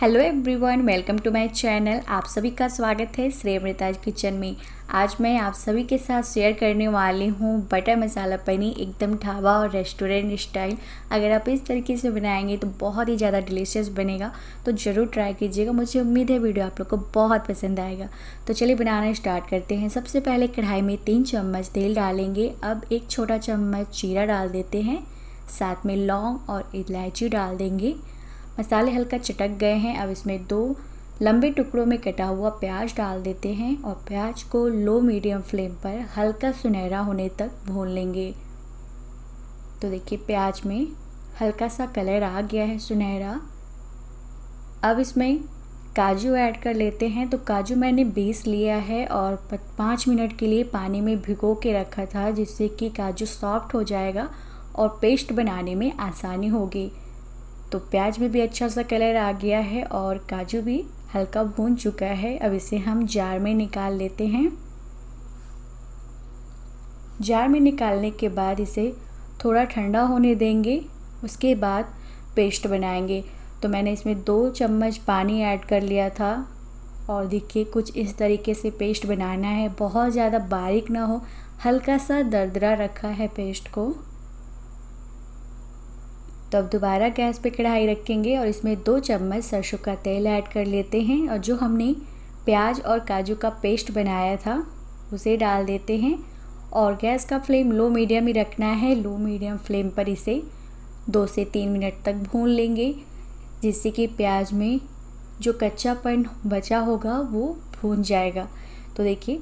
hello everyone welcome to my channel आप सभी का स्वागत है श्रेय अमृताज किचन में आज मैं आप सभी के साथ शेयर करने वाली हूँ बटर मसाला पनीर एकदम ढाबा और रेस्टोरेंट स्टाइल अगर आप इस तरीके से बनाएंगे तो बहुत ही ज़्यादा डिलीशियस बनेगा तो ज़रूर ट्राई कीजिएगा मुझे उम्मीद है वीडियो आप लोग को बहुत पसंद आएगा तो चलिए बनाना स्टार्ट करते हैं सबसे पहले कढ़ाई में तीन चम्मच तेल डालेंगे अब एक छोटा चम्मच जीरा डाल देते हैं साथ में लौंग और इलायची डाल देंगे मसाले हल्का चटक गए हैं अब इसमें दो लंबे टुकड़ों में कटा हुआ प्याज डाल देते हैं और प्याज को लो मीडियम फ्लेम पर हल्का सुनहरा होने तक भून लेंगे तो देखिए प्याज में हल्का सा कलर आ गया है सुनहरा अब इसमें काजू ऐड कर लेते हैं तो काजू मैंने बेस लिया है और पाँच मिनट के लिए पानी में भिगो के रखा था जिससे कि काजू सॉफ्ट हो जाएगा और पेस्ट बनाने में आसानी होगी तो प्याज में भी अच्छा सा कलर आ गया है और काजू भी हल्का भून चुका है अब इसे हम जार में निकाल लेते हैं जार में निकालने के बाद इसे थोड़ा ठंडा होने देंगे उसके बाद पेस्ट बनाएंगे तो मैंने इसमें दो चम्मच पानी ऐड कर लिया था और देखिए कुछ इस तरीके से पेस्ट बनाना है बहुत ज़्यादा बारीक ना हो हल्का सा दरदरा रखा है पेस्ट को तो अब दोबारा गैस पे कढ़ाई रखेंगे और इसमें दो चम्मच सरसों का तेल ऐड कर लेते हैं और जो हमने प्याज और काजू का पेस्ट बनाया था उसे डाल देते हैं और गैस का फ्लेम लो मीडियम ही रखना है लो मीडियम फ्लेम पर इसे दो से तीन मिनट तक भून लेंगे जिससे कि प्याज में जो कच्चापन बचा होगा वो भून जाएगा तो देखिए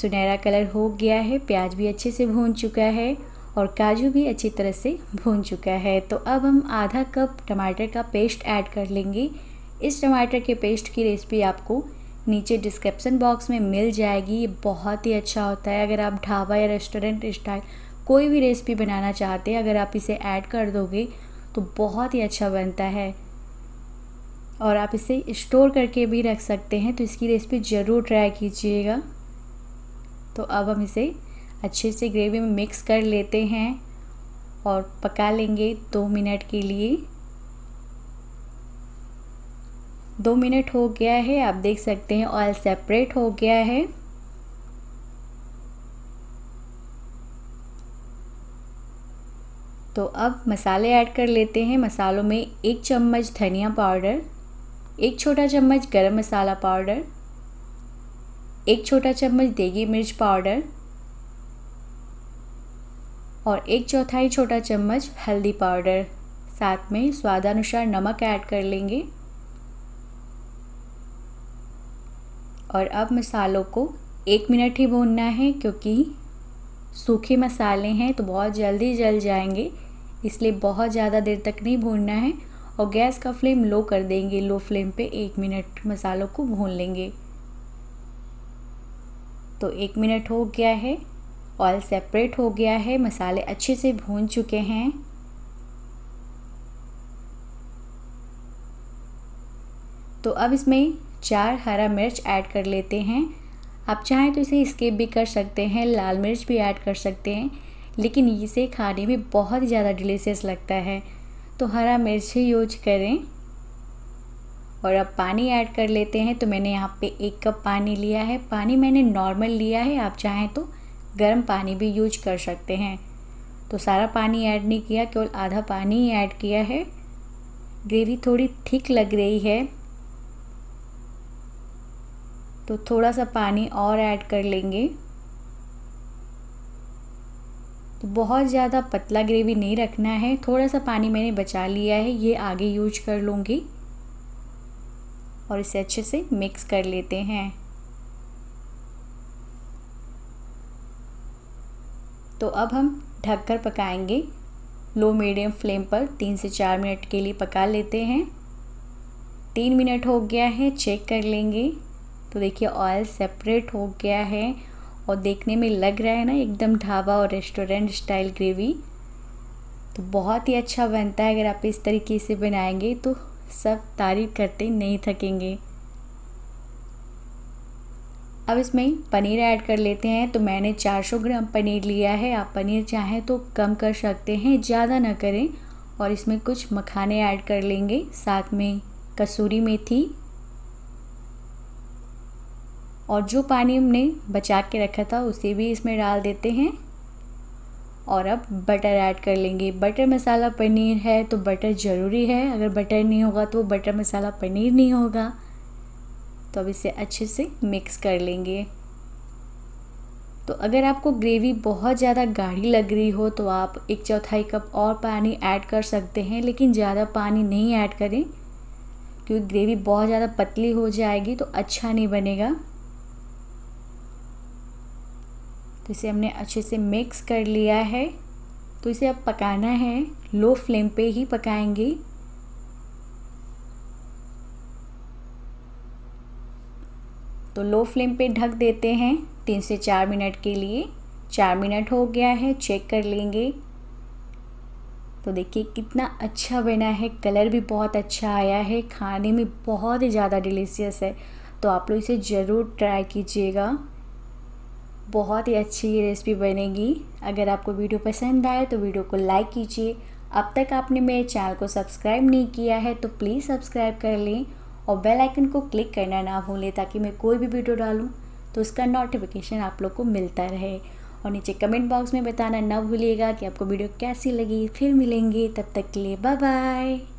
सुनहरा कलर हो गया है प्याज भी अच्छे से भून चुका है और काजू भी अच्छी तरह से भून चुका है तो अब हम आधा कप टमाटर का पेस्ट ऐड कर लेंगे इस टमाटर के पेस्ट की रेसिपी आपको नीचे डिस्क्रिप्सन बॉक्स में मिल जाएगी ये बहुत ही अच्छा होता है अगर आप ढाबा या रेस्टोरेंट स्टाइल कोई भी रेसिपी बनाना चाहते हैं अगर आप इसे ऐड कर दोगे तो बहुत ही अच्छा बनता है और आप इसे स्टोर करके भी रख सकते हैं तो इसकी रेसिपी ज़रूर ट्राई कीजिएगा तो अब हम इसे अच्छे से ग्रेवी में मिक्स कर लेते हैं और पका लेंगे दो मिनट के लिए दो मिनट हो गया है आप देख सकते हैं ऑयल सेपरेट हो गया है तो अब मसाले ऐड कर लेते हैं मसालों में एक चम्मच धनिया पाउडर एक छोटा चम्मच गरम मसाला पाउडर एक छोटा चम्मच देगी मिर्च पाउडर और एक चौथाई छोटा चम्मच हल्दी पाउडर साथ में स्वादानुसार नमक ऐड कर लेंगे और अब मसालों को एक मिनट ही भूनना है क्योंकि सूखे मसाले हैं तो बहुत जल्दी जल जाएंगे इसलिए बहुत ज़्यादा देर तक नहीं भूनना है और गैस का फ्लेम लो कर देंगे लो फ्लेम पे एक मिनट मसालों को भून लेंगे तो एक मिनट हो गया है ऑयल सेपरेट हो गया है मसाले अच्छे से भून चुके हैं तो अब इसमें चार हरा मिर्च ऐड कर लेते हैं आप चाहें तो इसे स्किप भी कर सकते हैं लाल मिर्च भी ऐड कर सकते हैं लेकिन इसे खाने में बहुत ज़्यादा डिलीशियस लगता है तो हरा मिर्च ही यूज करें और अब पानी ऐड कर लेते हैं तो मैंने यहाँ पे एक कप पानी लिया है पानी मैंने नॉर्मल लिया है आप चाहें तो गर्म पानी भी यूज कर सकते हैं तो सारा पानी ऐड नहीं किया केवल आधा पानी ही ऐड किया है ग्रेवी थोड़ी थिक लग रही है तो थोड़ा सा पानी और ऐड कर लेंगे तो बहुत ज़्यादा पतला ग्रेवी नहीं रखना है थोड़ा सा पानी मैंने बचा लिया है ये आगे यूज कर लूँगी और इसे अच्छे से मिक्स कर लेते हैं तो अब हम ढककर पकाएंगे लो मीडियम फ्लेम पर तीन से चार मिनट के लिए पका लेते हैं तीन मिनट हो गया है चेक कर लेंगे तो देखिए ऑयल सेपरेट हो गया है और देखने में लग रहा है ना एकदम ढाबा और रेस्टोरेंट स्टाइल ग्रेवी तो बहुत ही अच्छा बनता है अगर आप इस तरीके से बनाएंगे तो सब तारीफ़ करते नहीं थकेंगे अब इसमें पनीर ऐड कर लेते हैं तो मैंने 400 ग्राम पनीर लिया है आप पनीर चाहें तो कम कर सकते हैं ज़्यादा ना करें और इसमें कुछ मखाने ऐड कर लेंगे साथ में कसूरी मेथी और जो पानी हमने बचा के रखा था उसे भी इसमें डाल देते हैं और अब बटर ऐड कर लेंगे बटर मसाला पनीर है तो बटर ज़रूरी है अगर बटर नहीं होगा तो बटर मसाला पनीर नहीं होगा तो अब इसे अच्छे से मिक्स कर लेंगे तो अगर आपको ग्रेवी बहुत ज़्यादा गाढ़ी लग रही हो तो आप एक चौथाई कप और पानी ऐड कर सकते हैं लेकिन ज़्यादा पानी नहीं ऐड करें क्योंकि ग्रेवी बहुत ज़्यादा पतली हो जाएगी तो अच्छा नहीं बनेगा तो इसे हमने अच्छे से मिक्स कर लिया है तो इसे अब पकाना है लो फ्लेम पे ही पकाएंगे तो लो फ्लेम पे ढक देते हैं तीन से चार मिनट के लिए चार मिनट हो गया है चेक कर लेंगे तो देखिए कितना अच्छा बना है कलर भी बहुत अच्छा आया है खाने में बहुत ही ज़्यादा डिलीशियस है तो आप लोग इसे ज़रूर ट्राई कीजिएगा बहुत ही अच्छी ये रेसिपी बनेगी अगर आपको वीडियो पसंद आए तो वीडियो को लाइक कीजिए अब तक आपने मेरे चैनल को सब्सक्राइब नहीं किया है तो प्लीज़ सब्सक्राइब कर लें और बेल आइकन को क्लिक करना ना भूलें ताकि मैं कोई भी वीडियो डालूँ तो उसका नोटिफिकेशन आप लोग को मिलता रहे और नीचे कमेंट बॉक्स में बताना ना भूलिएगा कि आपको वीडियो कैसी लगी फिर मिलेंगे तब तक के लिए बाय बाय